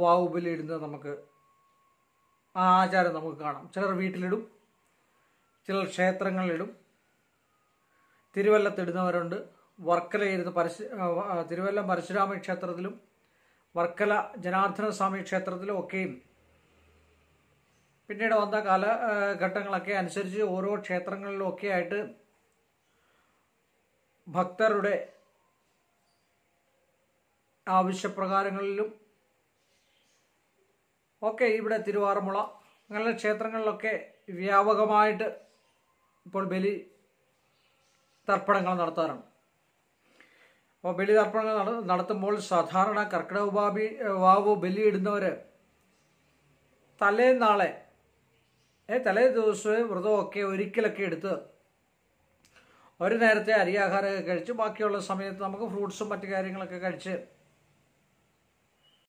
വാവുബലിയിടുന്നത് നമുക്ക് ആ ആചാരം നമുക്ക് കാണാം ചിലർ വീട്ടിലിടും ചിലർ ക്ഷേത്രങ്ങളിലിടും തിരുവല്ലത്തിടുന്നവരുണ്ട് വർക്കലയിരുന്ന് പരശു തിരുവല്ല പരശുരാമ ക്ഷേത്രത്തിലും വർക്കല ജനാർദ്ദന സ്വാമി ക്ഷേത്രത്തിലും ഒക്കെയും പിന്നീട് വന്ന കാലഘട്ടങ്ങളൊക്കെ അനുസരിച്ച് ഓരോ ക്ഷേത്രങ്ങളിലും ഒക്കെ ആയിട്ട് ഭക്തരുടെ ആവശ്യപ്രകാരങ്ങളിലും ഒക്കെ ഇവിടെ തിരുവാറമുള അങ്ങനെയുള്ള ക്ഷേത്രങ്ങളിലൊക്കെ വ്യാപകമായിട്ട് ഇപ്പോൾ ബലി തർപ്പണങ്ങൾ നടത്താറുണ്ട് അപ്പോൾ ബലി തർപ്പണങ്ങൾ നടത്തുമ്പോൾ സാധാരണ കർക്കിടക ബാബി വാവ് ബലിയിടുന്നവർ തലേന്നാളെ ഏ തലേ ദിവസവും വ്രതമൊക്കെ ഒരിക്കലൊക്കെ എടുത്ത് ഒരു നേരത്തെ അരിയാഹാരമൊക്കെ കഴിച്ച് ബാക്കിയുള്ള സമയത്ത് നമുക്ക് ഫ്രൂട്ട്സും മറ്റു കാര്യങ്ങളൊക്കെ കഴിച്ച്